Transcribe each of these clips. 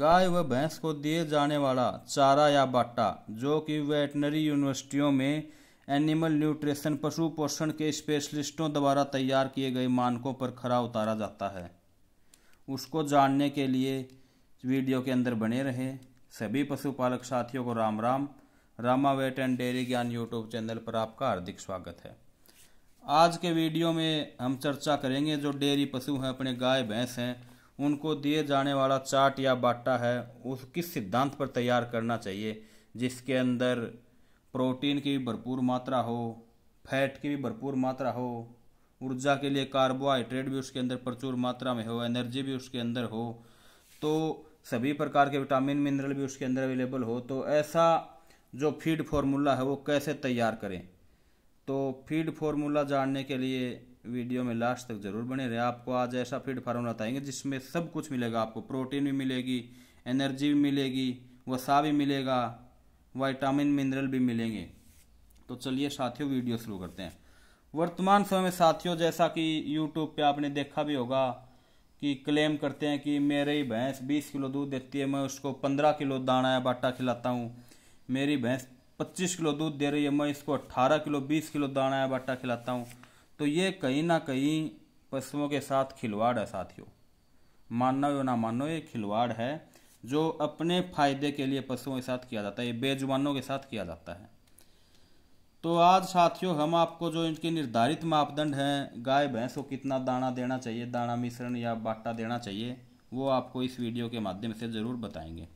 गाय व भैंस को दिए जाने वाला चारा या बाटा जो कि वेटनरी यूनिवर्सिटियों में एनिमल न्यूट्रिशन पशु पोषण के स्पेशलिस्टों द्वारा तैयार किए गए मानकों पर खरा उतारा जाता है उसको जानने के लिए वीडियो के अंदर बने रहें सभी पशुपालक साथियों को Ram Ram Rama vet and dairy Gyan YouTube channel पर आपका हार्दिक स्वागत है आज के वीडियो में हम चर्चा करेंगे जो डेयरी पशु हैं अपने गाय भैंस हैं उनको दिए जाने वाला चार्ट या बाटा है उस किस सिद्धांत पर तैयार करना चाहिए जिसके अंदर प्रोटीन की भी भरपूर मात्रा हो फैट की भी भरपूर मात्रा हो ऊर्जा के लिए कार्बोहाइड्रेट भी उसके अंदर प्रचुर मात्रा में हो एनर्जी भी उसके अंदर हो तो सभी प्रकार के विटामिन मिनरल भी उसके अंदर अवेलेबल हो तो ऐसा जो फीड फार्मूला है वो कैसे तैयार करें तो फीड फॉर्मूला जानने के लिए वीडियो में लास्ट तक जरूर बने रहे आपको आज ऐसा फीड फार्मूला बताएंगे जिसमें सब कुछ मिलेगा आपको प्रोटीन भी मिलेगी एनर्जी भी मिलेगी वसा भी मिलेगा वाइटामिन मिनरल भी मिलेंगे तो चलिए साथियों वीडियो शुरू करते हैं वर्तमान समय में साथियों जैसा कि यूट्यूब पर आपने देखा भी होगा कि क्लेम करते हैं कि मेरी भैंस 20 किलो दूध देती है मैं उसको 15 किलो दाना या बाटा खिलाता हूँ मेरी भैंस 25 किलो दूध दे रही है मैं इसको 18 किलो 20 किलो दाना या बाटा खिलाता हूँ तो ये कहीं ना कहीं पशुओं के साथ खिलवाड़ है साथियों मानना या ना मानो ये खिलवाड़ है जो अपने फायदे के लिए पशुओं के साथ किया जाता है ये बेजुबानों के साथ किया जाता है तो आज साथियों हम आपको जो इनके निर्धारित मापदंड हैं गाय भैंस को कितना दाना देना चाहिए दाना मिश्रण या बाटा देना चाहिए वो आपको इस वीडियो के माध्यम से ज़रूर बताएंगे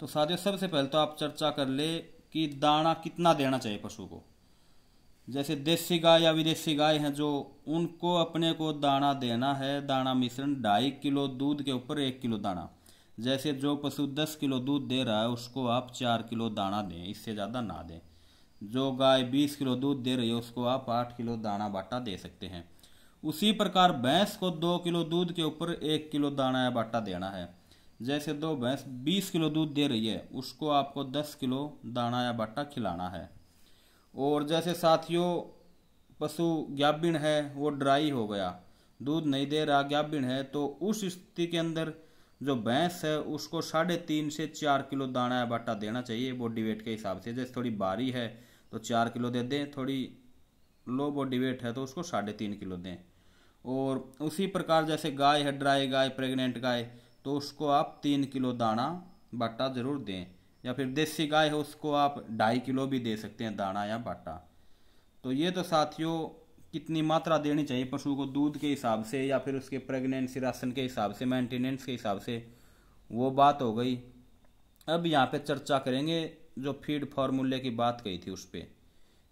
तो साथियों सबसे पहले तो आप चर्चा कर ले कि दाना कितना देना चाहिए पशु को जैसे देसी गाय या विदेशी गाय हैं जो उनको अपने को दाना देना है दाना मिश्रण ढाई किलो दूध के ऊपर एक किलो दाना जैसे जो पशु दस किलो दूध दे रहा है उसको आप चार किलो दाना दें इससे ज़्यादा ना दें जो गाय बीस किलो दूध दे रही है उसको आप आठ किलो दाना बाटा दे सकते हैं उसी प्रकार भैंस को दो किलो दूध के ऊपर एक किलो दाना या बाटा देना है जैसे दो भैंस बीस किलो दूध दे रही है उसको आपको दस किलो दाना या बाटा खिलाना है और जैसे साथियों पशु ज्ञाबिण है वो ड्राई हो गया दूध नहीं दे रहा ज्ञाबिण है तो उस स्थिति के अंदर जो भैंस है उसको साढ़े तीन से चार किलो दाना या बाटा देना चाहिए बॉडी वेट के हिसाब से जैसे थोड़ी बारी है तो चार किलो दे दें थोड़ी लो बॉडी वेट है तो उसको साढ़े तीन किलो दें और उसी प्रकार जैसे गाय है ड्राई गाय प्रेग्नेंट गाय तो उसको आप तीन किलो दाना बाटा ज़रूर दें या फिर देसी गाय है उसको आप ढाई किलो भी दे सकते हैं दाना या बाटा तो ये तो साथियों कितनी मात्रा देनी चाहिए पशु को दूध के हिसाब से या फिर उसके प्रेगनेंसी राशन के हिसाब से मेंटेनेंस के हिसाब से वो बात हो गई अब यहाँ पे चर्चा करेंगे जो फीड फार्मूले की बात कही थी उस पर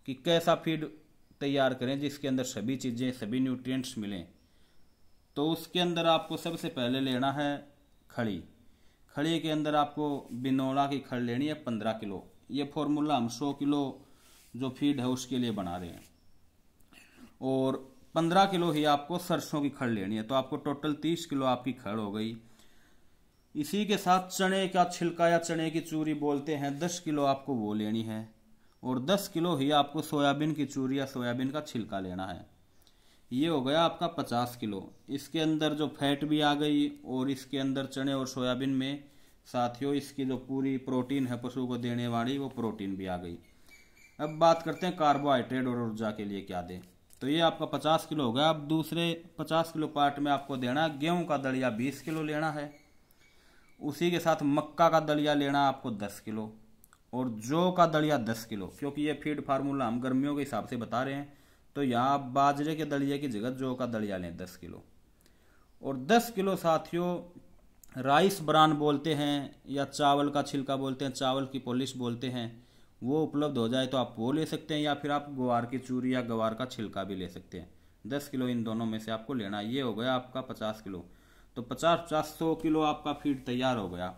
कि कैसा फीड तैयार करें जिसके अंदर सभी चीज़ें सभी न्यूट्रिएंट्स मिलें तो उसके अंदर आपको सबसे पहले लेना है खड़ी खड़े के अंदर आपको बिनोड़ा की खड़ लेनी है पंद्रह किलो ये फॉर्मूला हम सौ किलो जो फीड है उसके लिए बना रहे हैं और पंद्रह किलो ही आपको सरसों की खड़ लेनी है तो आपको टोटल तीस किलो आपकी खड़ हो गई इसी के साथ चने का छिलका या चने की चूरी बोलते हैं दस किलो आपको वो लेनी है और दस किलो ही आपको सोयाबीन की चूरी या सोयाबीन का छिलका लेना है ये हो गया आपका पचास किलो इसके अंदर जो फैट भी आ गई और इसके अंदर चने और सोयाबीन में साथियों इसकी जो पूरी प्रोटीन है पशु को देने वाली वो प्रोटीन भी आ गई अब बात करते हैं कार्बोहाइड्रेट और ऊर्जा के लिए क्या दें तो ये आपका पचास किलो हो गया अब दूसरे पचास किलो पार्ट में आपको देना गेहूँ का दलिया बीस किलो लेना है उसी के साथ मक्का का दलिया लेना आपको दस किलो और जौ का दलिया दस किलो क्योंकि ये फीड फार्मूला हम गर्मियों के हिसाब से बता रहे हैं तो यहाँ आप बाजरे के दलिया की जगह जौ का दलिया लें दस किलो और दस किलो साथियों राइस ब्रान बोलते हैं या चावल का छिलका बोलते हैं चावल की पॉलिश बोलते हैं वो उपलब्ध हो जाए तो आप वो ले सकते हैं या फिर आप गुवार की चूरी या गवार का छिलका भी ले सकते हैं दस किलो इन दोनों में से आपको लेना ये हो गया आपका पचास किलो तो पचास पचास सौ किलो आपका फीड तैयार हो गया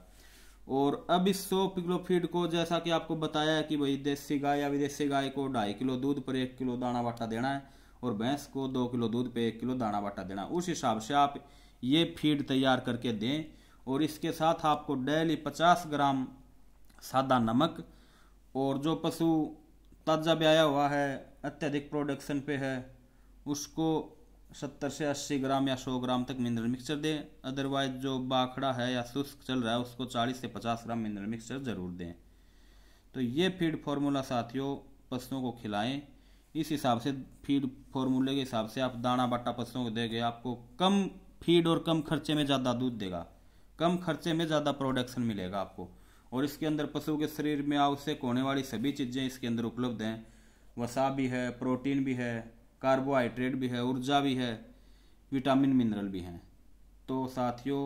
और अब इस सौ किलो फीड को जैसा कि आपको बताया कि भाई देसी गाय या विदेशी गाय को ढाई किलो दूध पर एक किलो दाना बाटा देना है और भैंस को दो किलो दूध पर एक किलो दाना बाटा देना है उस हिसाब से आप ये फीड तैयार करके दें और इसके साथ आपको डेली पचास ग्राम सादा नमक और जो पशु ताज़ा ब्याया हुआ है अत्यधिक प्रोडक्शन पे है उसको सत्तर से अस्सी ग्राम या सौ ग्राम तक मिनरल मिक्सचर दें अदरवाइज जो बाखड़ा है या शुष्क चल रहा है उसको चालीस से पचास ग्राम मिनरल मिक्सचर ज़रूर दें तो ये फीड फार्मूला साथियों पशुओं को खिलाएं इस हिसाब से फीड फार्मूले के हिसाब से आप दाना बाटा पशुओं को देंगे आपको कम फीड और कम खर्चे में ज़्यादा दूध देगा कम खर्चे में ज़्यादा प्रोडक्शन मिलेगा आपको और इसके अंदर पशु के शरीर में आवश्यक होने वाली सभी चीज़ें इसके अंदर उपलब्ध हैं वसा भी है प्रोटीन भी है कार्बोहाइड्रेट भी है ऊर्जा भी है विटामिन मिनरल भी हैं तो साथियों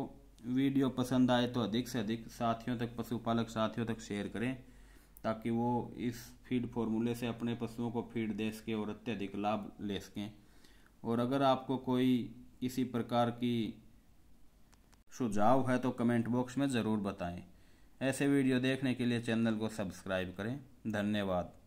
वीडियो पसंद आए तो अधिक से अधिक साथियों तक पशुपालक साथियों तक शेयर करें ताकि वो इस फीड फॉर्मूले से अपने पशुओं को फीड दे सकें और अत्यधिक लाभ ले सकें और अगर आपको कोई किसी प्रकार की सुझाव है तो कमेंट बॉक्स में ज़रूर बताएं ऐसे वीडियो देखने के लिए चैनल को सब्सक्राइब करें धन्यवाद